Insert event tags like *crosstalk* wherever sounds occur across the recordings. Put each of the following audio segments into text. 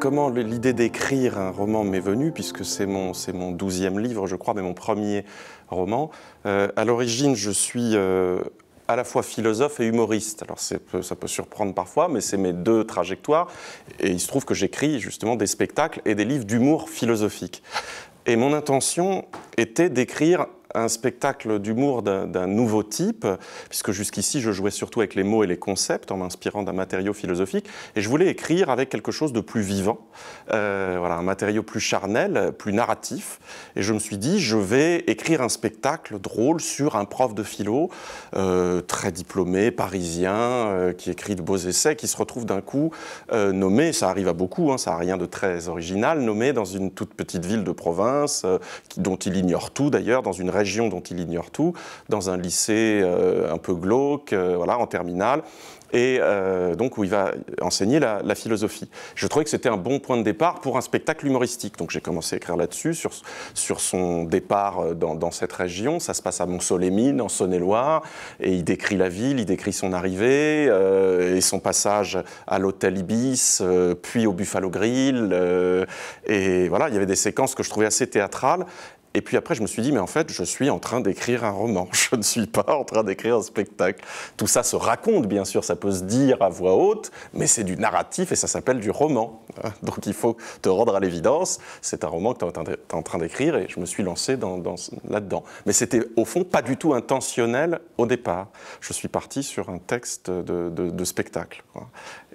Comment l'idée d'écrire un roman m'est venue, puisque c'est mon, mon douzième livre, je crois, mais mon premier roman. Euh, à l'origine, je suis euh, à la fois philosophe et humoriste. Alors ça peut surprendre parfois, mais c'est mes deux trajectoires. Et il se trouve que j'écris justement des spectacles et des livres d'humour philosophique. Et mon intention était d'écrire un spectacle d'humour d'un nouveau type, puisque jusqu'ici je jouais surtout avec les mots et les concepts en m'inspirant d'un matériau philosophique, et je voulais écrire avec quelque chose de plus vivant, euh, voilà, un matériau plus charnel, plus narratif, et je me suis dit je vais écrire un spectacle drôle sur un prof de philo euh, très diplômé, parisien, euh, qui écrit de beaux essais, qui se retrouve d'un coup nommé, ça arrive à beaucoup, hein, ça n'a rien de très original, nommé dans une toute petite ville de province, dont il ignore tout d'ailleurs, dans une région dont il ignore tout, dans un lycée euh, un peu glauque, euh, voilà, en terminale et euh, donc où il va enseigner la, philosophie. Je trouvais que c'était un bon point de départ pour un spectacle humoristique, donc j'ai commencé à écrire là-dessus, sur, son départ dans, cette région. Ça se passe à mont mines en Saône-et-Loire, et il décrit la ville, il décrit son arrivée, et son passage à l'hôtel Ibis, puis au Buffalo Grill, et voilà, il y avait des séquences que je trouvais assez théâtrales, et puis après, je me suis dit, mais en fait, je suis en train d'écrire un roman, *laughs* je ne suis pas en train d'écrire un spectacle. Tout ça se raconte, bien sûr, ça peut se dire à voix haute, mais c'est du narratif et ça s'appelle du roman. *laughs* Donc il faut te rendre à l'évidence. C'est un roman que tu es en train d'écrire et je me suis lancé là-dedans. Mais c'était au fond pas du tout intentionnel au départ. Je suis parti sur un texte de, spectacle.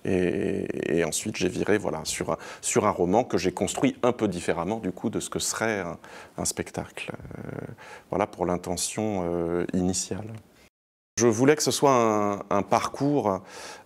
Et, ensuite j'ai viré voilà, sur, un, sur un roman que j'ai construit un peu différemment du coup de ce que serait un, spectacle. Euh, voilà pour l'intention euh, initiale. Je voulais que ce soit un, parcours,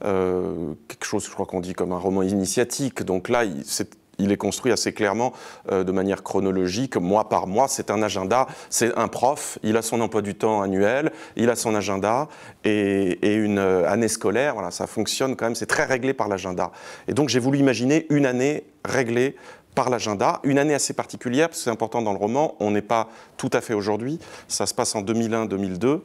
euh, quelque chose, je crois qu'on dit comme un roman initiatique. Donc là, il, est construit assez clairement euh, de manière chronologique, mois par mois. C'est un agenda, c'est un prof, il a son emploi du temps annuel, il a son agenda et, une euh, année scolaire. Voilà, ça fonctionne quand même, c'est très réglé par l'agenda. Et donc j'ai voulu imaginer une année réglée par l'agenda, une année assez particulière, parce que c'est important dans le roman, on n'est pas tout à fait aujourd'hui, ça se passe en 2001-2002.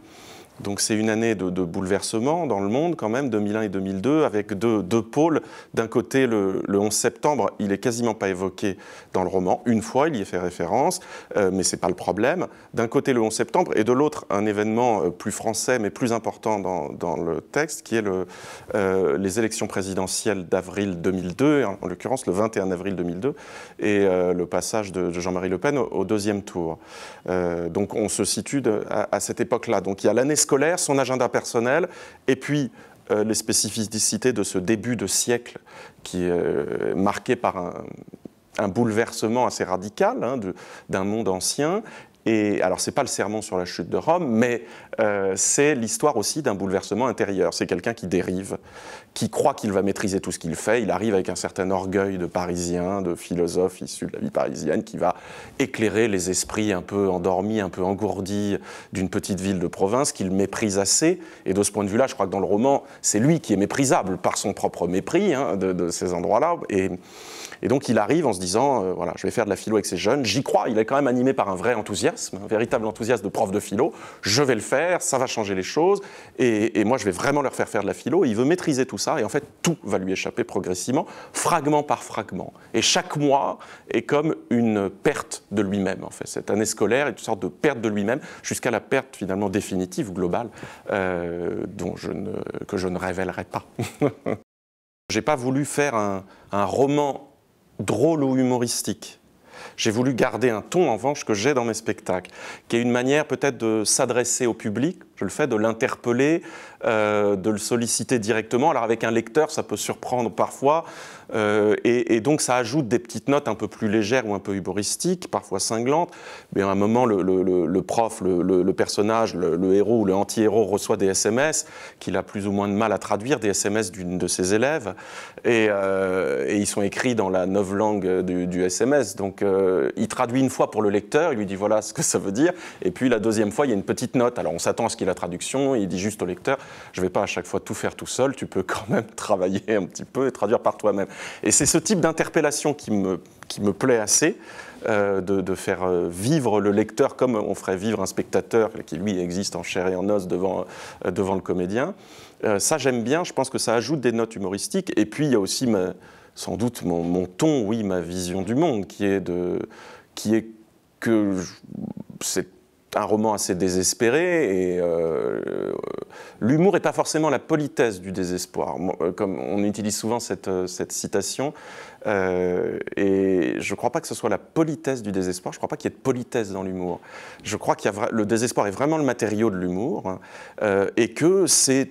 Donc c'est une année de, bouleversement dans le monde quand même, 2001 et 2002, avec deux, pôles. D'un côté, le, 11 septembre, il est quasiment pas évoqué dans le roman. Une fois, il y est fait référence, mais euh, mais c'est pas le problème. D'un côté, le 11 septembre, et de l'autre, un événement euh, plus français, mais plus important dans, le texte, qui est le, euh, les élections présidentielles d'avril 2002, en, l'occurrence le 21 avril 2002, et le passage de, Jean-Marie Le Pen au, deuxième tour. donc on se situe à, cette époque-là. Donc il y a l'année son agenda personnel, et puis euh, les spécificités de ce début de siècle qui est euh, marqué par un, bouleversement assez radical hein, d'un monde ancien et alors, ce n'est pas le serment sur la chute de Rome, mais euh, c'est l'histoire aussi d'un bouleversement intérieur. C'est quelqu'un qui dérive, qui croit qu'il va maîtriser tout ce qu'il fait. Il arrive avec un certain orgueil de parisien, de philosophe issu de la vie parisienne, qui va éclairer les esprits un peu endormis, un peu engourdis d'une petite ville de province qu'il méprise assez. Et de ce point de vue-là, je crois que dans le roman, c'est lui qui est méprisable par son propre mépris hein, de, ces endroits-là. Et, et, donc, il arrive en se disant, euh, voilà, je vais faire de la philo avec ces jeunes. J'y crois, il est quand même animé par un vrai enthousiasme un véritable enthousiasme de prof de philo. Je vais le faire, ça va changer les choses, et, moi je vais vraiment leur faire faire de la philo. il veut maîtriser tout ça, et en fait tout va lui échapper progressivement, fragment par fragment. Et chaque mois est comme une perte de lui-même, en fait. Cette année scolaire est une sorte de perte de lui-même, jusqu'à la perte finalement définitive ou globale, euh, dont que je ne révélerai pas. *laughs* J'ai pas voulu faire un roman drôle ou humoristique j'ai voulu garder un ton, en revanche, que j'ai dans mes spectacles, qui est une manière peut-être de s'adresser au public je le fais de l'interpeller, euh, de le solliciter directement. Alors avec un lecteur, ça peut surprendre parfois, euh, et, donc ça ajoute des petites notes un peu plus légères ou un peu humoristiques, parfois cinglantes. Mais à un moment, le, prof, le, personnage, le, héros ou le anti-héros reçoit des SMS qu'il a plus ou moins de mal à traduire, des SMS d'une de ses élèves, euh, et, ils sont écrits dans la neuve langue du, du SMS. Donc il traduit une fois pour le lecteur, il lui dit voilà ce que ça veut dire, et puis la deuxième fois, il y a une petite note. Alors on s'attend à ce qu'il la traduction, il dit juste au lecteur, je ne vais pas à chaque fois tout faire tout seul, tu peux *laughs* quand même travailler un petit peu et traduire par toi-même. Et c'est ce type d'interpellation qui me, qui me plaît assez. Euh, de, faire euh, vivre le lecteur comme on ferait vivre un spectateur qui lui existe en chair et en os devant, euh, devant le comédien. ça j'aime bien, je pense que ça ajoute des notes humoristiques. Et puis il y a aussi sans doute mon, ton, oui, ma vision du monde qui est de qui est que c'est un roman assez désespéré et euh, l'humour n'est pas forcément la politesse du désespoir. Euh, comme on utilise souvent cette, euh, cette citation, et je ne crois pas que ce soit la politesse du désespoir. Je ne crois pas qu'il y ait de politesse dans l'humour. Je crois que le désespoir est vraiment le matériau de l'humour hein, et que c'est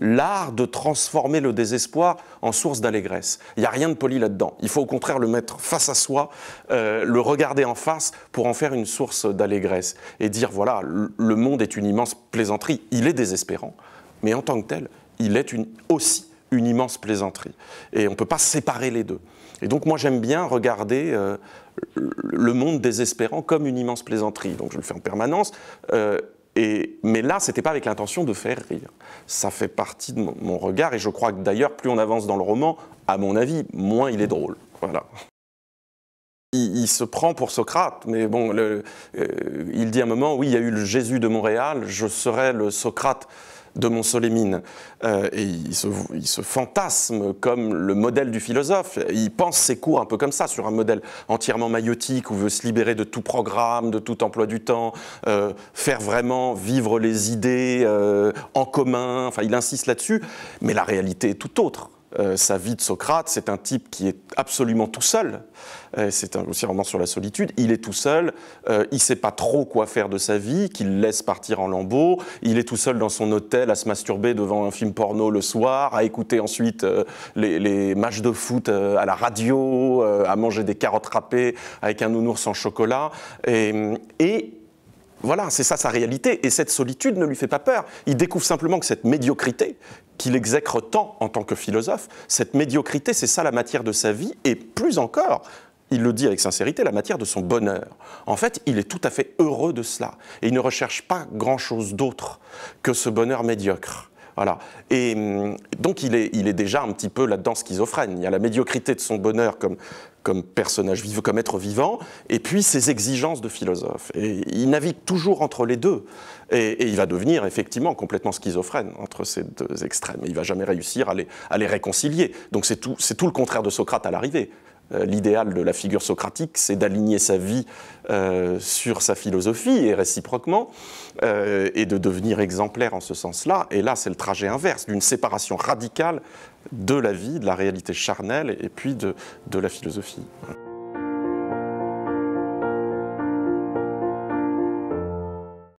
l'art de transformer le désespoir en source d'allégresse. Il n'y a rien de poli là-dedans. Il faut au contraire le mettre face à soi, euh, le regarder en face pour en faire une source d'allégresse et dire voilà, le monde est une immense plaisanterie, il est désespérant, mais en tant que tel, il est une, aussi une immense plaisanterie. Et on ne peut pas séparer les deux. Et donc moi j'aime bien regarder euh, le monde désespérant comme une immense plaisanterie. Donc je le fais en permanence. Euh, mais là, ce n'était pas avec l'intention de faire rire. Ça fait partie de mon, regard, et je crois que d'ailleurs, plus on avance dans le roman, à mon avis, moins il est drôle. Voilà. Il, se prend pour Socrate, mais bon, euh, il dit à un moment, oui, il y a eu le Jésus de Montréal, je serai le Socrate de Montsolémine. Euh, et il se, fantasme comme le modèle du philosophe. Il pense ses cours un peu comme ça, sur un modèle entièrement maïotique, où veut se libérer de tout programme, de tout emploi du temps, euh, faire vraiment vivre les idées euh, en commun. Enfin, il insiste là-dessus. Mais la réalité est tout autre. Euh, sa vie de Socrate. C'est un type qui est absolument tout seul. Euh, c'est aussi un roman sur la solitude. Il est tout seul. Euh, il ne sait pas trop quoi faire de sa vie, qu'il laisse partir en lambeaux. Il est tout seul dans son hôtel à se masturber devant un film porno le soir, à écouter ensuite les, matchs de foot à la radio, à manger des carottes râpées avec un nounours en chocolat. et voilà, c'est ça sa réalité. Et cette solitude ne lui fait pas peur. Il découvre simplement que cette médiocrité, qu'il exècre tant en tant que philosophe, cette médiocrité, c'est ça la matière de sa vie, et plus encore, il le dit avec sincérité, la matière de son bonheur. En fait, il est tout à fait heureux de cela. Et il ne recherche pas grand-chose d'autre que ce bonheur médiocre. Voilà. Et hum, donc il est, il est déjà un petit peu là-dedans schizophrène. Il y a la médiocrité de son bonheur comme comme personnage vivant, comme être vivant, et puis ses exigences de philosophe. Et il navigue toujours entre les deux. Et, il va devenir effectivement complètement schizophrène entre ces deux extrêmes. Il ne va jamais réussir à les, réconcilier. Donc c'est tout le contraire de Socrate à l'arrivée. Euh, l'idéal de la figure socratique, c'est d'aligner sa vie euh, sur sa philosophie et réciproquement, euh, et de devenir exemplaire en ce sens-là. Et là, c'est le trajet inverse, d'une séparation radicale de la vie, de la réalité charnelle, et puis de la philosophie.